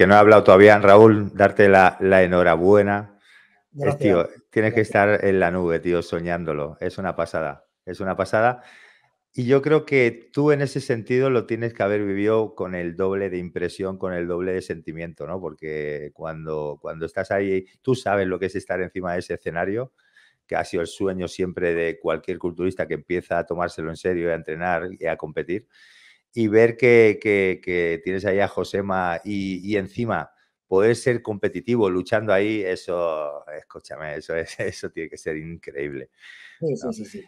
que no ha hablado todavía, Raúl, darte la, enhorabuena. tío, tienes que estar en la nube, tío, soñándolo. Es una pasada, es una pasada. Y yo creo que tú en ese sentido lo tienes que haber vivido con el doble de impresión, con el doble de sentimiento, ¿no? Porque cuando, cuando estás ahí, tú sabes lo que es estar encima de ese escenario, que ha sido el sueño siempre de cualquier culturista que empieza a tomárselo en serio a entrenar y a competir y ver que, que, tienes ahí a Josema y, y, encima poder ser competitivo luchando ahí, eso, escúchame, eso, eso tiene que ser increíble. Sí, sí,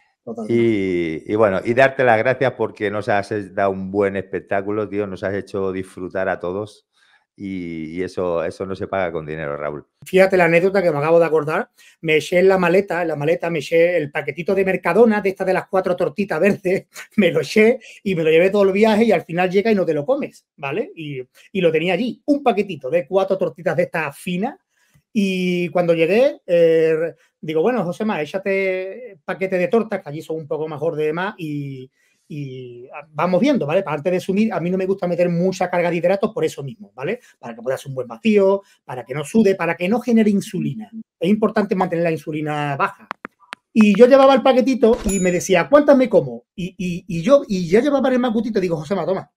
Y, y, bueno, y darte las gracias porque nos has eh, dado un buen espectáculo, tío, nos has hecho disfrutar a todos y, eso, eso no se paga con dinero, Raúl. Fíjate la anécdota que me acabo de acordar. Me eché en la maleta, en la maleta me eché el paquetito de Mercadona, de estas de las cuatro tortitas verdes, me lo eché y me lo llevé todo el viaje y al final llega y no te lo comes, ¿vale? Y, y lo tenía allí, un paquetito de cuatro tortitas de estas finas. Y cuando llegué, eh, digo, bueno, José, más, échate paquete de tortas, que allí son un poco mejor de más, y, y ah, vamos viendo, ¿vale? Para antes de sumir, a mí no me gusta meter mucha carga de hidratos por eso mismo, ¿vale? Para que puedas un buen vacío, para que no sude, para que no genere insulina. Es importante mantener la insulina baja. Y yo llevaba el paquetito y me decía, ¿cuántas me como? Y, y, yo, y ya llevaba el macutito y digo, José, toma,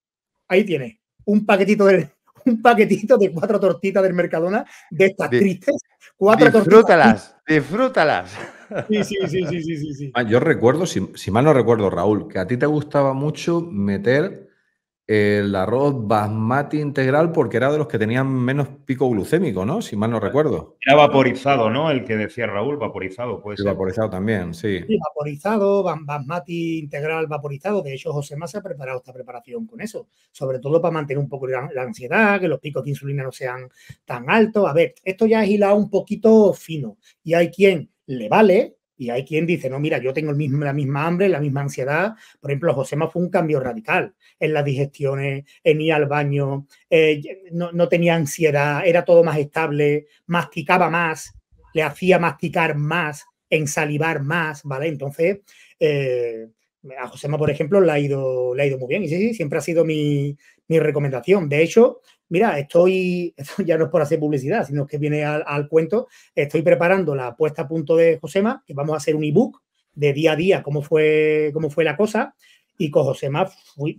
ahí tienes, un paquetito de, un paquetito de cuatro tortitas del Mercadona, de estas tristes, cuatro tortitas. Disfrútalas, disfrútalas. Sí, sí, sí, sí, sí, sí. Ah, yo recuerdo, si, mal no recuerdo, Raúl, que a ti te gustaba mucho meter el arroz basmati integral porque era de los que tenían menos pico glucémico, ¿no? Si mal no recuerdo. Era vaporizado, ¿no? El que decía Raúl, vaporizado, pues. Vaporizado también, sí. Vaporizado, basmati integral vaporizado. De hecho, José Más ha preparado esta preparación con eso, sobre todo para mantener un poco la, ansiedad, que los picos de insulina no sean tan altos. A ver, esto ya es hilado un poquito fino y hay quien le vale, y hay quien dice, no, mira, yo tengo la misma hambre, la misma ansiedad. Por ejemplo, Josema fue un cambio radical en las digestiones, en ir al baño, eh, no, tenía ansiedad, era todo más estable, masticaba más, le hacía masticar más, ensalivar más, ¿vale? Entonces, eh, a Josema, por ejemplo, le ha, ido, le ha ido muy bien. Y sí, sí, siempre ha sido mi, mi recomendación. De hecho, mira, estoy, esto ya no es por hacer publicidad, sino que viene al, cuento, estoy preparando la puesta a punto de Josema, que vamos a hacer un ebook de día a día, cómo fue, cómo fue la cosa, y con Josema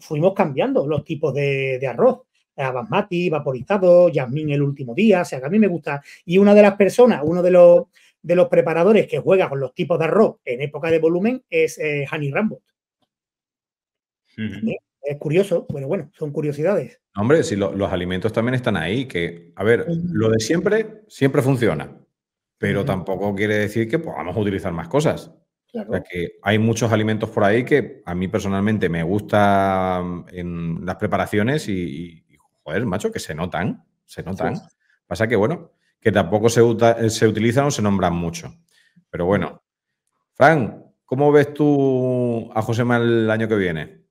fuimos cambiando los tipos de, arroz. Basmati, vaporizado, Yasmín el último día, o sea que a mí me gusta. Y una de las personas, uno de los, preparadores que juega con los tipos de arroz en época de volumen es eh, Hani Rambot. Es curioso, pero bueno, son curiosidades. Hombre, si los alimentos también están ahí, que, a ver, lo de siempre, siempre funciona, pero tampoco quiere decir que podamos utilizar más cosas. que hay muchos alimentos por ahí que a mí personalmente me gustan mm, en las preparaciones y, joder, macho, que se notan, se notan. Pasa que, bueno, que tampoco se, se utilizan o se nombran mucho. Pero bueno, Fran, ¿cómo ves tú a Manuel el año que viene?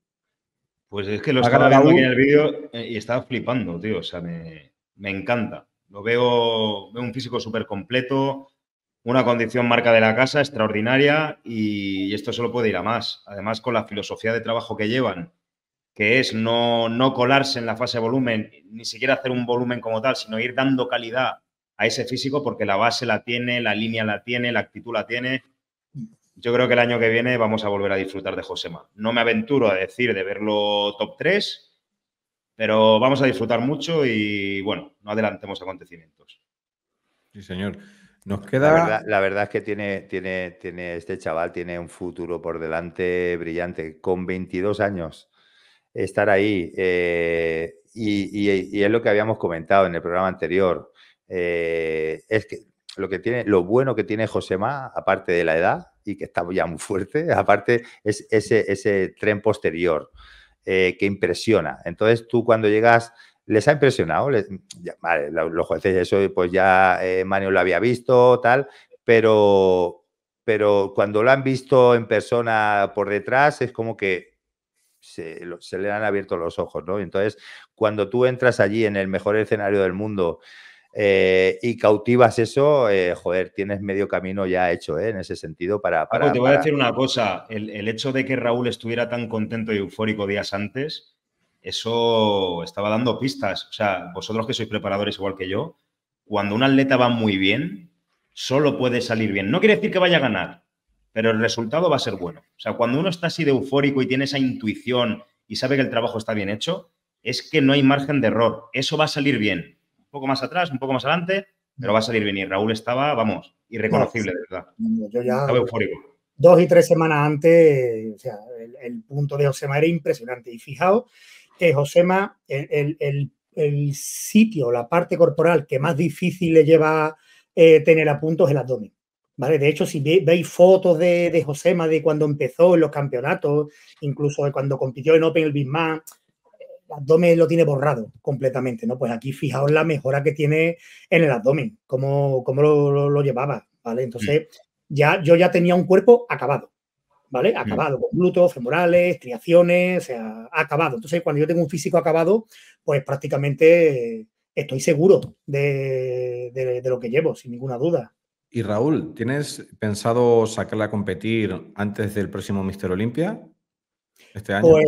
Pues es que lo estaba viendo aquí en el vídeo eh, y estaba flipando, tío. O sea, me, encanta. Lo veo, veo un físico súper completo, una condición marca de la casa extraordinaria y esto solo puede ir a más. Además, con la filosofía de trabajo que llevan, que es no, no colarse en la fase de volumen, ni siquiera hacer un volumen como tal, sino ir dando calidad a ese físico porque la base la tiene, la línea la tiene, la actitud la tiene yo creo que el año que viene vamos a volver a disfrutar de Josema. No me aventuro a decir de verlo top 3, pero vamos a disfrutar mucho y bueno, no adelantemos acontecimientos. Sí, señor. Nos queda. La verdad, es que tiene, tiene, tiene, este chaval tiene un futuro por delante brillante. Con 22 años, estar ahí. Eh, y, es lo que habíamos comentado en el programa anterior. Eh, es que lo que tiene, lo bueno que tiene Josema, aparte de la edad y que está ya muy fuerte, aparte es ese, ese tren posterior eh, que impresiona. Entonces tú cuando llegas les ha impresionado. los jueces, eso pues ya eh, Manuel lo había visto, tal, pero, pero cuando lo han visto en persona por detrás, es como que se, se le han abierto los ojos, ¿no? Entonces, cuando tú entras allí en el mejor escenario del mundo, eh, y cautivas eso, eh, joder, tienes medio camino ya hecho ¿eh? en ese sentido para... te voy a decir una cosa, el, el, hecho de que Raúl estuviera tan contento y eufórico días antes, eso estaba dando pistas. O sea, vosotros que sois preparadores igual que yo, cuando un atleta va muy bien, solo puede salir bien. No quiere decir que vaya a ganar, pero el resultado va a ser bueno. O sea, cuando uno está así de eufórico y tiene esa intuición y sabe que el trabajo está bien hecho, es que no hay margen de error. Eso va a salir bien un poco más atrás, un poco más adelante, pero va a salir bien. Raúl estaba, vamos, irreconocible, de verdad. Yo ya Dos y tres semanas antes, o sea, el, punto de Josema era impresionante. Y fijaos que Josema, el, el, sitio, la parte corporal que más difícil le lleva eh, tener a punto es el abdomen. ¿Vale? De hecho, si veis fotos de, de, Josema de cuando empezó en los campeonatos, incluso de cuando compitió en Open el Big el abdomen lo tiene borrado completamente, ¿no? Pues aquí fijaos la mejora que tiene en el abdomen, cómo, cómo lo, llevaba, ¿vale? Entonces, ya, yo ya tenía un cuerpo acabado, ¿vale? Mm. Acabado, con glúteos, femorales, triaciones, o sea, acabado. Entonces, cuando yo tengo un físico acabado, pues prácticamente estoy seguro de, de, lo que llevo, sin ninguna duda. Y Raúl, ¿tienes pensado sacarla a competir antes del próximo Mister Olimpia? Este año. Pues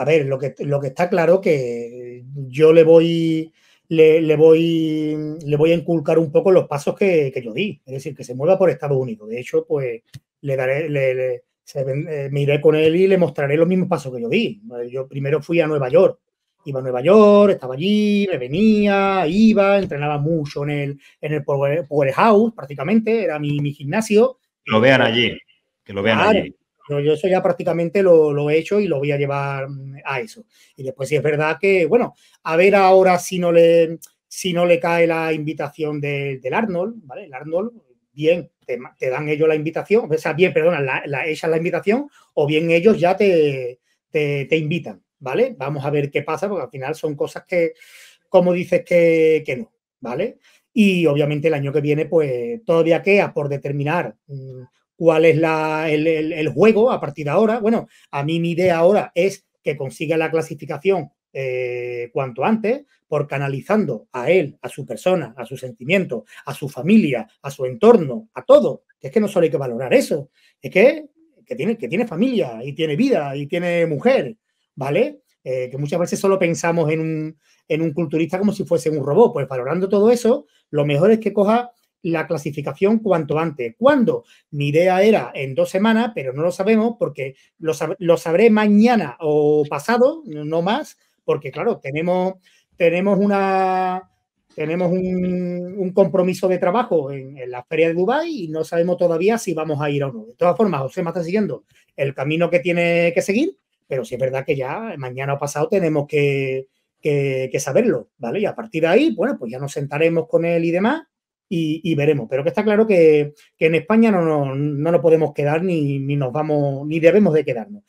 a ver, lo que, lo que está claro que yo le voy, le, voy, le voy a inculcar un poco los pasos que, yo di. Es decir, que se mueva por Estados Unidos. De hecho, pues le daré, eh, me iré con él y le mostraré los mismos pasos que yo di. Yo primero fui a Nueva York. Iba a Nueva York, estaba allí, me venía, iba, entrenaba mucho en el, en el Powerhouse prácticamente, era mi, mi gimnasio. Lo vean allí, que lo vean allí yo eso ya prácticamente lo, he hecho y lo voy a llevar mm, a eso. Y después si es verdad que, bueno, a ver ahora si no le, si no le cae la invitación del Arnold, ¿vale? El Arnold, bien, te, dan ellos la invitación, o sea, bien, perdona, la, la la invitación o bien ellos ya te, te, invitan, ¿vale? Vamos a ver qué pasa, porque al final son cosas que, como dices que, que no, ¿vale? Y obviamente el año que viene, pues todavía queda por determinar mm, cuál es el, juego a partir de ahora. Bueno, a mí mi idea ahora es que consiga la clasificación eh, cuanto antes, por canalizando a él, a su persona, a su sentimiento, a su familia, a su entorno, a todo. Es que no solo hay que valorar eso, es que, que, tiene, que tiene familia y tiene vida y tiene mujer, ¿vale? Eh, que muchas veces solo pensamos en un, en un culturista como si fuese un robot. Pues valorando todo eso, lo mejor es que coja la clasificación cuanto antes. ¿Cuándo? Mi idea era en dos semanas, pero no lo sabemos porque lo, sabré mañana o pasado, no más, porque claro, tenemos, tenemos una... Tenemos un, compromiso de trabajo en, la feria de Dubái y no sabemos todavía si vamos a ir o no. De todas formas, José me está siguiendo el camino que tiene que seguir, pero sí es verdad que ya mañana o pasado tenemos que, que, saberlo, ¿vale? Y a partir de ahí, bueno, pues ya nos sentaremos con él y demás y, veremos. Pero que está claro que, en España no, no, no nos podemos quedar ni, ni, nos vamos, ni debemos de quedarnos.